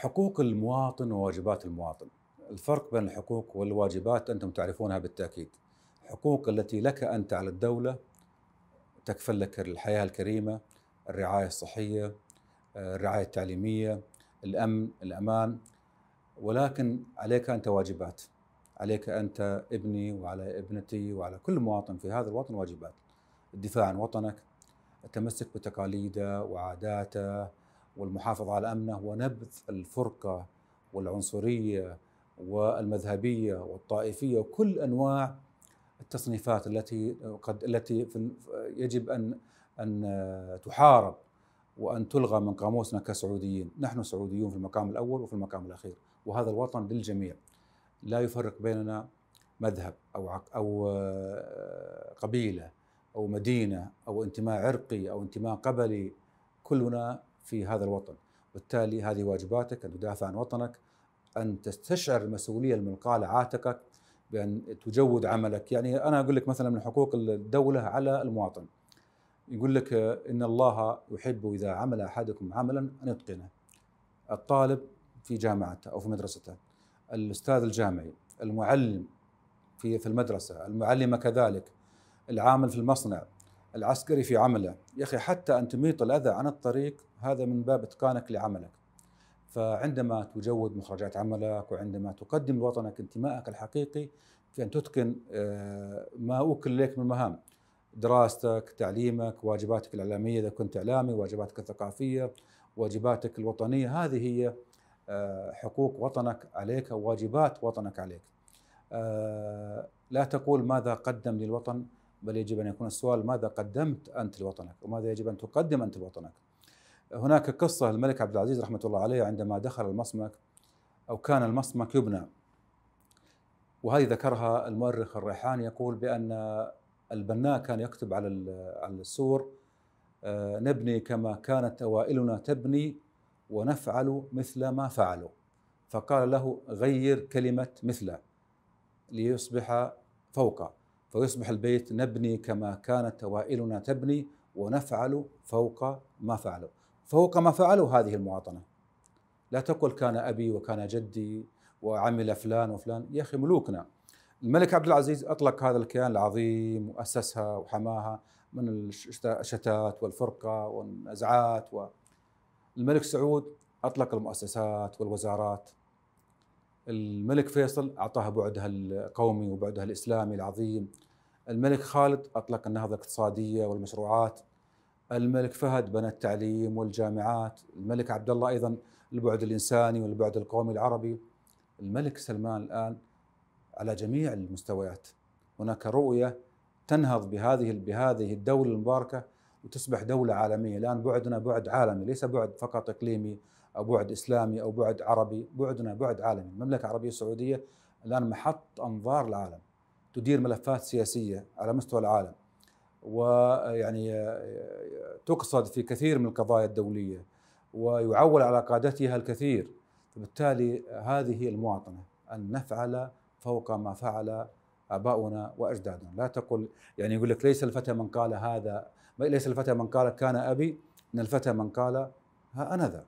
حقوق المواطن وواجبات المواطن الفرق بين الحقوق والواجبات انتم تعرفونها بالتاكيد حقوق التي لك انت على الدوله تكفل لك الحياه الكريمه الرعايه الصحيه الرعايه التعليميه الامن الامان ولكن عليك انت واجبات عليك انت ابني وعلى ابنتي وعلى كل مواطن في هذا الوطن واجبات الدفاع عن وطنك التمسك بتقاليده وعاداته والمحافظة على أمنه ونبذ الفرقة والعنصرية والمذهبية والطائفية وكل أنواع التصنيفات التي قد التي يجب أن أن تحارب وأن تلغى من قاموسنا كسعوديين نحن سعوديون في المقام الأول وفي المقام الأخير وهذا الوطن للجميع لا يفرق بيننا مذهب أو عق أو آه، قبيلة أو مدينة أو انتماء عرقي أو انتماء قبلي كلنا في هذا الوطن بالتالي هذه واجباتك أن تدافع عن وطنك أن تستشعر المسؤولية الملقاة على عاتقك بأن تجود عملك يعني أنا أقول لك مثلا من حقوق الدولة على المواطن يقول لك إن الله يحب إذا عمل أحدكم عملا أن يتقنه الطالب في جامعته أو في مدرسته الأستاذ الجامعي المعلم في في المدرسة المعلمة كذلك العامل في المصنع العسكري في عمله يا أخي حتى أن تميط الأذى عن الطريق هذا من باب إتقانك لعملك فعندما تجود مخرجات عملك وعندما تقدم لوطنك انتمائك الحقيقي في أن تتقن آه، ما أوكل إليك من مهام دراستك تعليمك واجباتك الإعلامية إذا كنت إعلامي واجباتك الثقافية واجباتك الوطنية هذه هي آه، حقوق وطنك عليك وواجبات واجبات وطنك عليك آه، لا تقول ماذا قدم للوطن بل يجب أن يكون السؤال ماذا قدمت أنت لوطنك وماذا يجب أن تقدم أنت لوطنك هناك قصة الملك عبد العزيز رحمة الله عليه عندما دخل المصمك أو كان المصمك يبنى وهذه ذكرها المؤرخ الريحاني يقول بأن البناء كان يكتب على على السور آه، نبني كما كانت أوائلنا تبني ونفعل مثل ما فعلوا فقال له غير كلمة مثل ليصبح فوق فيصبح البيت نبني كما كانت أوائلنا تبني ونفعل فوق ما فعلوا فوق ما فعلوا هذه المواطنة لا تقل كان أبي وكان جدي وعمل فلان وفلان يا أخي ملوكنا الملك عبد العزيز أطلق هذا الكيان العظيم وأسسها وحماها من الشتات والفرقة والنزعات والملك سعود أطلق المؤسسات والوزارات الملك فيصل أعطاها بعدها القومي وبعدها الإسلامي العظيم الملك خالد أطلق النهضة الاقتصادية والمشروعات الملك فهد بنى التعليم والجامعات الملك عبد الله أيضا البعد الإنساني والبعد القومي العربي الملك سلمان الآن على جميع المستويات هناك رؤية تنهض بهذه بهذه الدولة المباركة وتصبح دولة عالمية الآن بعدنا بعد عالمي ليس بعد فقط إقليمي او بعد اسلامي او بعد عربي، بعدنا بعد عالمي، المملكه العربيه السعوديه الان محط انظار العالم تدير ملفات سياسيه على مستوى العالم ويعني آه، تقصد في كثير من القضايا الدوليه ويعول على قادتها الكثير فبالتالي هذه المواطنه ان نفعل فوق ما فعل اباؤنا واجدادنا، لا تقل يعني يقول لك ليس الفتى من قال هذا ليس الفتى من قال كان ابي ان الفتى من قال ها انا ذا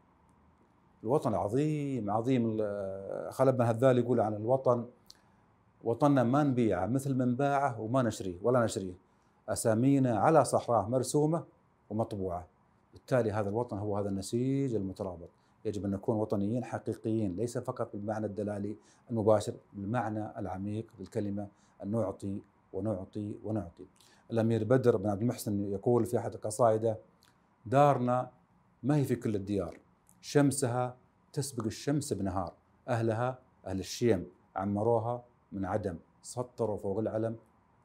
الوطن عظيم عظيم خالد بن هذال يقول عن الوطن وطننا ما نبيعه مثل من باعه وما نشريه ولا نشريه أسامينا على صحراء مرسومة ومطبوعة بالتالي هذا الوطن هو هذا النسيج المترابط يجب أن نكون وطنيين حقيقيين ليس فقط بالمعنى الدلالي المباشر بالمعنى العميق للكلمة أن نعطي ونعطي ونعطي الأمير بدر بن عبد المحسن يقول في أحد قصائده دارنا ما هي في كل الديار شمسها تسبق الشمس بنهار أهلها أهل الشيم عمروها من عدم سطروا فوق العلم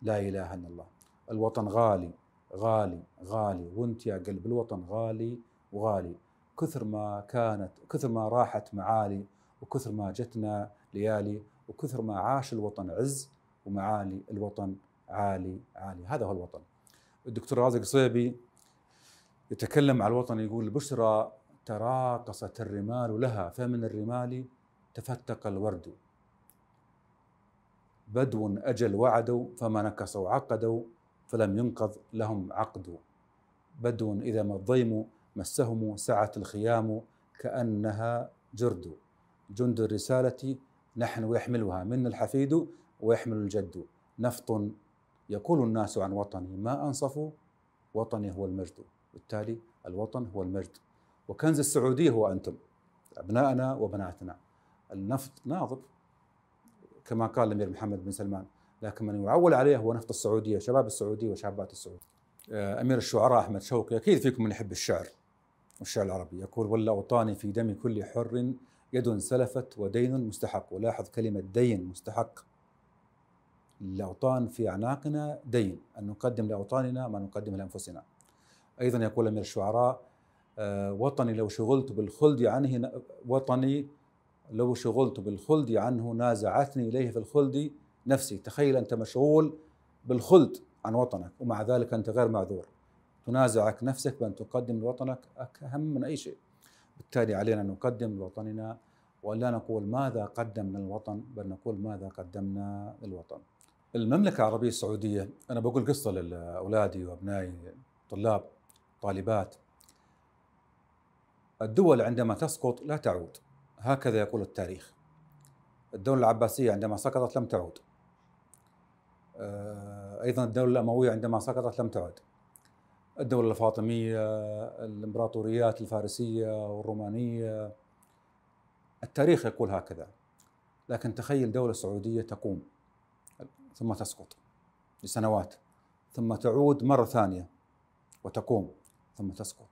لا إله إلا الله الوطن غالي غالي غالي وانت يا قلب الوطن غالي وغالي كثر ما كانت كثر ما راحت معالي وكثر ما جتنا ليالي وكثر ما عاش الوطن عز ومعالي الوطن عالي عالي هذا هو الوطن الدكتور رازق صيبي يتكلم على الوطن يقول البشرى تراقصت الرمال لها فمن الرمال تفتق الورد بدو أجل وعدوا فما نكصوا عقدوا فلم ينقض لهم عقد بدو إذا ما الضيم مسهم سعت الخيام كأنها جرد جند الرسالة نحن ويحملها منا الحفيد ويحمل الجد نفط يقول الناس عن وطني ما أنصفوا وطني هو المجد بالتالي الوطن هو المجد وكنز السعودية هو أنتم أبنائنا وبناتنا النفط ناضب كما قال الأمير محمد بن سلمان لكن من يعول عليه هو نفط السعودية شباب السعودية وشابات السعوديه آه، أمير الشعراء أحمد شوقي أكيد فيكم من يحب الشعر والشعر العربي يقول ولا أوطاني في دم كل حر يد سلفت ودين مستحق ولاحظ كلمة دين مستحق الأوطان في أعناقنا دين أن نقدم لأوطاننا ما نقدم لأنفسنا أيضا يقول أمير الشعراء آه، وطني لو شغلت بالخلد عنه وطني لو شغلت بالخلد عنه نازعتني إليه في الخلد نفسي تخيل أنت مشغول بالخلد عن وطنك ومع ذلك أنت غير معذور تنازعك نفسك بأن تقدم لوطنك أهم من أي شيء بالتالي علينا أن نقدم لوطننا ولا نقول ماذا قدمنا الوطن بل نقول ماذا قدمنا للوطن المملكة العربية السعودية أنا بقول قصة لأولادي وأبنائي طلاب طالبات الدول عندما تسقط لا تعود هكذا يقول التاريخ الدولة العباسية عندما سقطت لم تعود آه، أيضا الدولة الأموية عندما سقطت لم تعد الدولة الفاطمية الإمبراطوريات الفارسية والرومانية التاريخ يقول هكذا لكن تخيل دولة سعودية تقوم ثم تسقط لسنوات ثم تعود مرة ثانية وتقوم ثم تسقط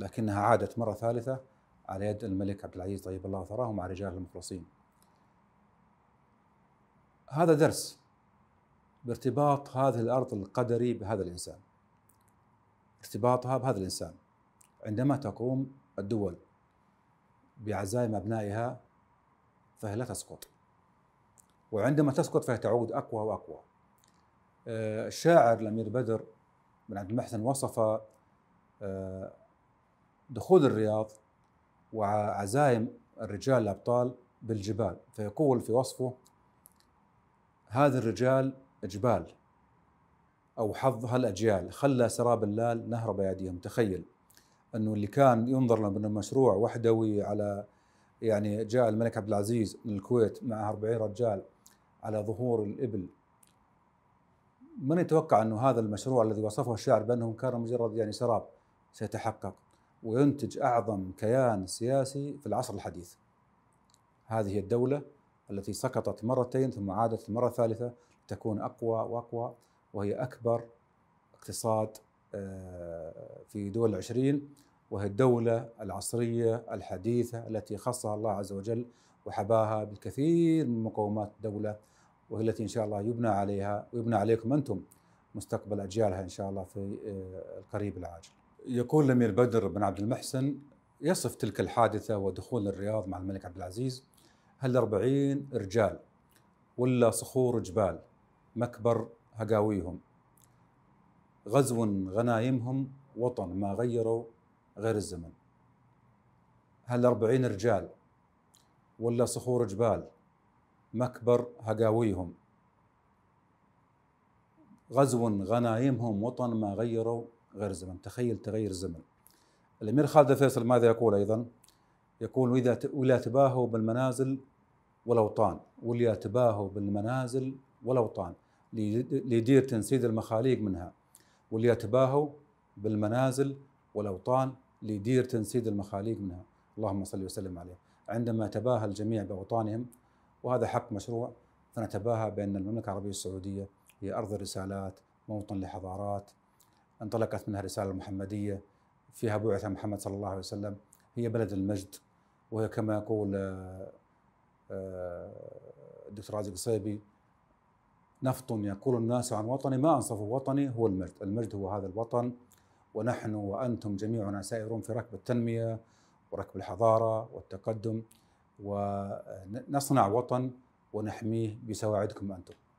لكنها عادت مرة ثالثة على يد الملك عبد العزيز طيب الله ثراه مع رجال المخلصين هذا درس بارتباط هذه الأرض القدري بهذا الإنسان ارتباطها بهذا الإنسان عندما تقوم الدول بعزائم أبنائها فهي لا تسقط وعندما تسقط فهي تعود أقوى وأقوى آه، الشاعر الأمير بدر بن عبد المحسن وصف آه، دخول الرياض وعزايم الرجال الابطال بالجبال فيقول في وصفه هذا الرجال جبال او حظها الاجيال خلى سراب اللال نهر بايديهم تخيل انه اللي كان ينظر له بأنه مشروع وحدوي على يعني جاء الملك عبد العزيز من الكويت معه 40 رجال على ظهور الابل من يتوقع انه هذا المشروع الذي وصفه الشاعر بانهم كانوا مجرد يعني سراب سيتحقق وينتج اعظم كيان سياسي في العصر الحديث. هذه الدوله التي سقطت مرتين ثم عادت مره ثالثه تكون اقوى واقوى وهي اكبر اقتصاد آه، في دول العشرين وهي الدولة العصرية الحديثة التي خصها الله عز وجل وحباها بالكثير من مقومات الدولة وهي التي إن شاء الله يبنى عليها ويبنى عليكم أنتم مستقبل أجيالها إن شاء الله في آه، القريب العاجل يقول الامير بدر بن عبد المحسن يصف تلك الحادثه ودخول الرياض مع الملك عبد العزيز هل أربعين رجال ولا صخور جبال مكبر هقاويهم غزو غنايمهم وطن ما غيروا غير الزمن هل أربعين رجال ولا صخور جبال مكبر هقاويهم غزو غنايمهم وطن ما غيروا غير الزمن تخيل تغير الزمن الأمير خالد فيصل ماذا يقول أيضا يقول وإذا ولا تباهوا بالمنازل والأوطان ولا تباهوا بالمنازل والأوطان ليدير تنسيد المخاليق منها ولا تباهوا بالمنازل والأوطان ليدير تنسيد المخاليق منها اللهم صل وسلم عليه عندما تباهى الجميع بأوطانهم وهذا حق مشروع فنتباهى بأن المملكة العربية السعودية هي أرض الرسالات موطن لحضارات انطلقت منها الرسالة المحمدية فيها بعث محمد صلى الله عليه وسلم هي بلد المجد وهي كما يقول آه، آه، الدكتور رازق القصيبي نفط يقول الناس عن وطني ما أنصف وطني هو المجد المجد هو هذا الوطن ونحن وأنتم جميعنا سائرون في ركب التنمية وركب الحضارة والتقدم ونصنع وطن ونحميه بسواعدكم أنتم